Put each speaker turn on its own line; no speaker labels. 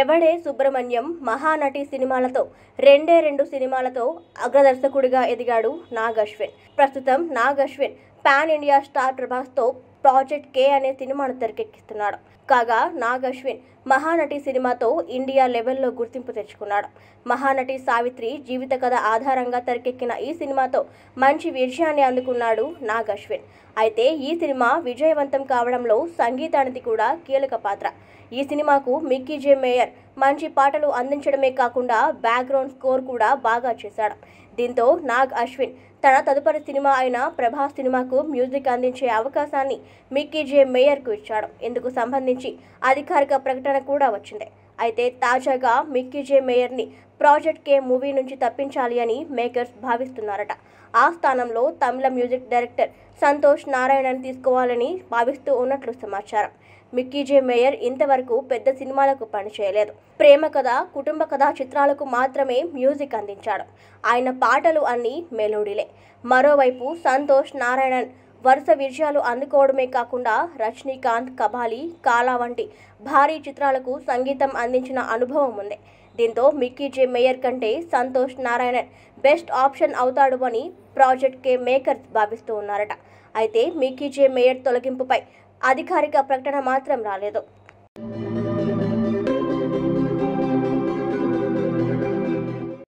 ఎవడే సుబ్రహ్మణ్యం మహానటి సినిమాలతో రెండే రెండు సినిమాలతో అగ్రదర్శకుడిగా ఎదిగాడు నాగ్ అశ్విన్ ప్రస్తుతం Nag Ashwin pan India star ప్రభాస్తో ప్రాజెక్ట్ కే అనే సినిమాను తెరకెక్కిస్తున్నాడు కాగా నాగ్ అశ్విన్ మహానటి సినిమాతో ఇండియా లెవెల్లో గుర్తింపు తెచ్చుకున్నాడు మహానటి సావిత్రి జీవిత కథ ఆధారంగా తెరకెక్కిన ఈ సినిమాతో మంచి విజయాన్ని అందుకున్నాడు నాగ్ అశ్విన్ అయితే ఈ సినిమా విజయవంతం కావడంలో సంగీతానికి కూడా కీలక పాత్ర ఈ సినిమాకు మిక్కీ జే మేయర్ మంచి పాటలు అందించడమే కాకుండా బ్యాక్గ్రౌండ్ స్కోర్ కూడా బాగా చేశాడు దీంతో నాగ్ అశ్విన్ తన తదుపరి సినిమా అయిన ప్రభాస్ సినిమాకు మ్యూజిక్ అందించే అవకాశాన్ని మిక్కీ జే మేయర్కు ఇచ్చాడు ఇందుకు సంబంధించి అధికారిక ప్రకటన కూడా వచ్చింది అయితే తాజాగా మిక్కీజే మేయర్ని ప్రాజెక్ట్ కే మూవీ నుంచి తప్పించాలి అని మేకర్స్ భావిస్తున్నారట ఆ స్థానంలో తమిళ మ్యూజిక్ డైరెక్టర్ సంతోష్ నారాయణని తీసుకోవాలని భావిస్తూ ఉన్నట్లు సమాచారం మిక్కీజే మేయర్ ఇంతవరకు పెద్ద సినిమాలకు పనిచేయలేదు ప్రేమ కథ కుటుంబ కథ చిత్రాలకు మాత్రమే మ్యూజిక్ అందించాడు ఆయన పాటలు అన్నీ మెలోడీలే మరోవైపు సంతోష్ నారాయణన్ వరుస విజయాలు అందుకోవడమే కాకుండా రజనీకాంత్ కబాలి కాలా వంటి భారీ చిత్రాలకు సంగీతం అందించిన అనుభవం ఉంది దీంతో మిక్కీ జే మేయర్ కంటే సంతోష్ నారాయణన్ బెస్ట్ ఆప్షన్ అవుతాడు అని ప్రాజెక్ట్ కే మేకర్స్ భావిస్తూ ఉన్నారట అయితే మిక్కీ జే మేయర్ తొలగింపుపై అధికారిక ప్రకటన మాత్రం రాలేదు